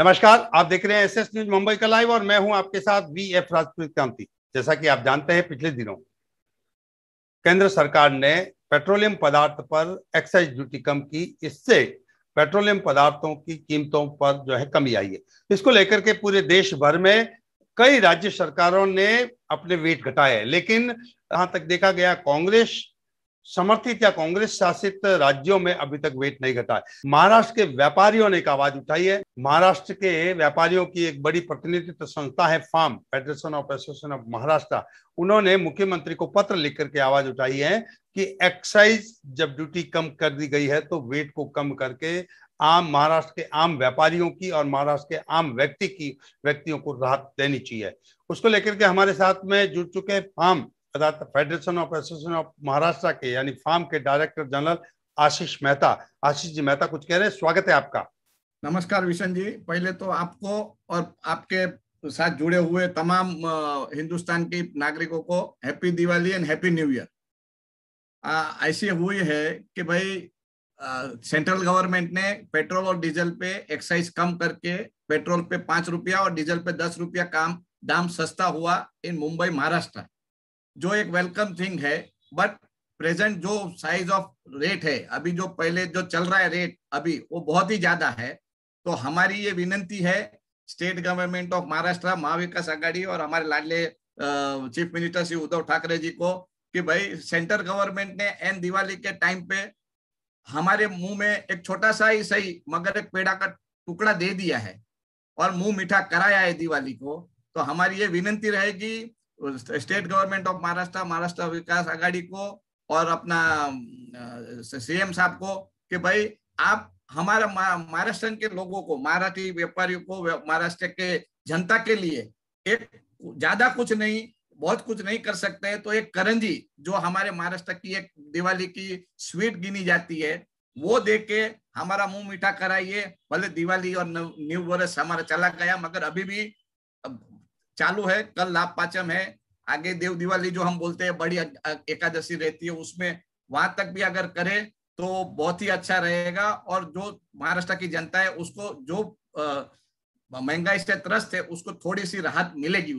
नमस्कार आप देख रहे हैं एसएस न्यूज मुंबई का लाइव और मैं हूं आपके साथ वी एफ राजपूत जैसा कि आप जानते हैं पिछले दिनों केंद्र सरकार ने पेट्रोलियम पदार्थ पर एक्साइज ड्यूटी कम की इससे पेट्रोलियम पदार्थों की कीमतों पर जो है कमी आई है इसको लेकर के पूरे देश भर में कई राज्य सरकारों ने अपने वेट घटाए लेकिन यहां तक देखा गया कांग्रेस समर्थित या कांग्रेस शासित राज्यों में अभी तक वेट नहीं घटा है महाराष्ट्र के व्यापारियों ने एक आवाज उठाई है महाराष्ट्र के व्यापारियों की एक बड़ी प्रतिनिधित्व संस्था है FAM federation of association of Maharashtra उन्होंने मुख्यमंत्री को पत्र लिख करके आवाज उठाई है कि एक्साइज जब ड्यूटी कम कर दी गई है तो वेट को कम करके आम महाराष्ट्र के आम व्यापारियों की और महाराष्ट्र के आम व्यक्ति की व्यक्तियों को राहत देनी चाहिए उसको लेकर के हमारे साथ में जुड़ चुके हैं फार्म अर्थात federation of association of Maharashtra के यानी फार्म के डायरेक्टर जनरल आशीष मेहता आशीष जी मेहता कुछ कह रहे हैं स्वागत है आपका नमस्कार विशन जी पहले तो आपको और आपके साथ जुड़े हुए तमाम हिंदुस्तान के नागरिकों को happy Diwali and happy new year ऐसे हुई है कि भाई सेंट्रल गवर्नमेंट ने पेट्रोल और डीजल पे एक्साइज कम करके पेट्रोल पे पांच रुपया और डीजल पे दस रुपया काम दाम सस्ता हुआ इन मुंबई महाराष्ट्र जो एक वेलकम थिंग है बट प्रेजेंट जो साइज ऑफ रेट है अभी जो पहले जो चल रहा है रेट अभी वो बहुत ही ज्यादा है तो हमारी ये विनंती है state government of Maharashtra Mahavikas Aghadi और हमारे लाडले चीफ मिनिस्टर श्री उद्धव ठाकरे जी को कि भाई सेंटर गवर्नमेंट ने एन दिवाली के टाइम पे हमारे मुंह में एक छोटा सा ही सही मगर एक पेड़ा का टुकड़ा दे दिया है और मुंह मीठा कराया है दिवाली को तो हमारी ये विनंती रहेगी state government of Maharashtra Maharashtra Vikas Aghadi को और अपना सीएम साहब को कि भाई आप हमारा महाराष्ट्र के लोगों को मराठी व्यापारियों को महाराष्ट्र के जनता के लिए एक ज्यादा कुछ नहीं बहुत कुछ नहीं कर सकते हैं तो एक करंजी जो हमारे महाराष्ट्र की एक दिवाली की स्वीट गिनी जाती है वो दे के हमारा मुंह मीठा कराइए भले दिवाली और न्यू वर्ष हमारा चला गया मगर अभी भी चालू है कल लाभ पाचम है आगे देव दिवाली जो हम बोलते हैं बड़ी एकादशी रहती है उसमें वहां तक भी अगर करें तो बहुत ही अच्छा रहेगा और जो महाराष्ट्र की जनता है उसको जो महंगाई से त्रस्त है उसको थोड़ी सी राहत मिलेगी